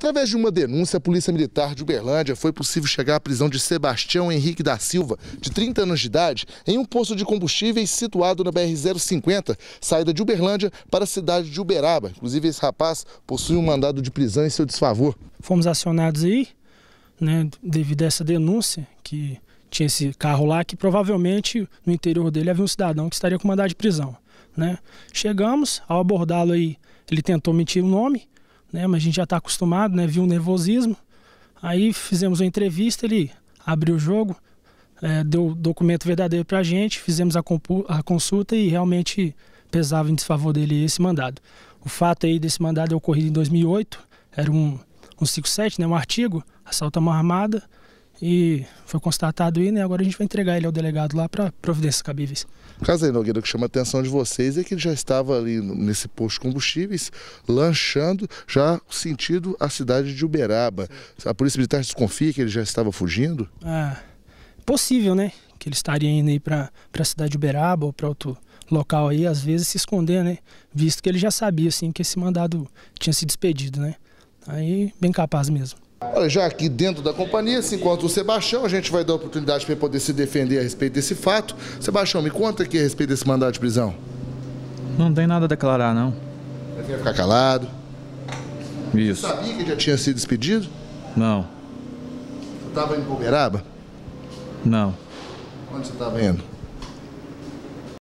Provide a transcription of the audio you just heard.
Através de uma denúncia, a Polícia Militar de Uberlândia foi possível chegar à prisão de Sebastião Henrique da Silva, de 30 anos de idade, em um posto de combustíveis situado na BR-050, saída de Uberlândia para a cidade de Uberaba. Inclusive, esse rapaz possui um mandado de prisão em seu desfavor. Fomos acionados aí, né, devido a essa denúncia que tinha esse carro lá, que provavelmente no interior dele havia um cidadão que estaria com mandado de prisão. Né? Chegamos, ao abordá-lo aí, ele tentou mentir o nome, né? Mas a gente já está acostumado, né? Viu o nervosismo. Aí fizemos uma entrevista, ele abriu o jogo, é, deu o documento verdadeiro para a gente, fizemos a, a, consulta e realmente pesava em desfavor dele esse mandado. O fato aí desse mandado é ocorrido em 2008, era um, um 57, né, um artigo, assalto à mão armada, e foi constatado e né, agora a gente vai entregar ele ao delegado lá para providências cabíveis. Caso aí, Nogueira, o que chama a atenção de vocês é que ele já estava ali nesse posto de combustíveis, lanchando já sentido a cidade de Uberaba. A Polícia Militar desconfia que ele já estava fugindo? Ah, possível, né? Que ele estaria indo aí para a cidade de Uberaba ou para outro local aí, às vezes se esconder, né? Visto que ele já sabia, assim, que esse mandado tinha se despedido, né? Aí, bem capaz mesmo. Olha, já aqui dentro da companhia se encontra o Sebastião, a gente vai dar oportunidade para ele poder se defender a respeito desse fato. Sebastião, me conta aqui a respeito desse mandado de prisão. Não tem nada a declarar, não. Ele ficar calado? Isso. Você sabia que já tinha sido despedido? Não. Você estava em Uberaba? Não. Onde você estava indo?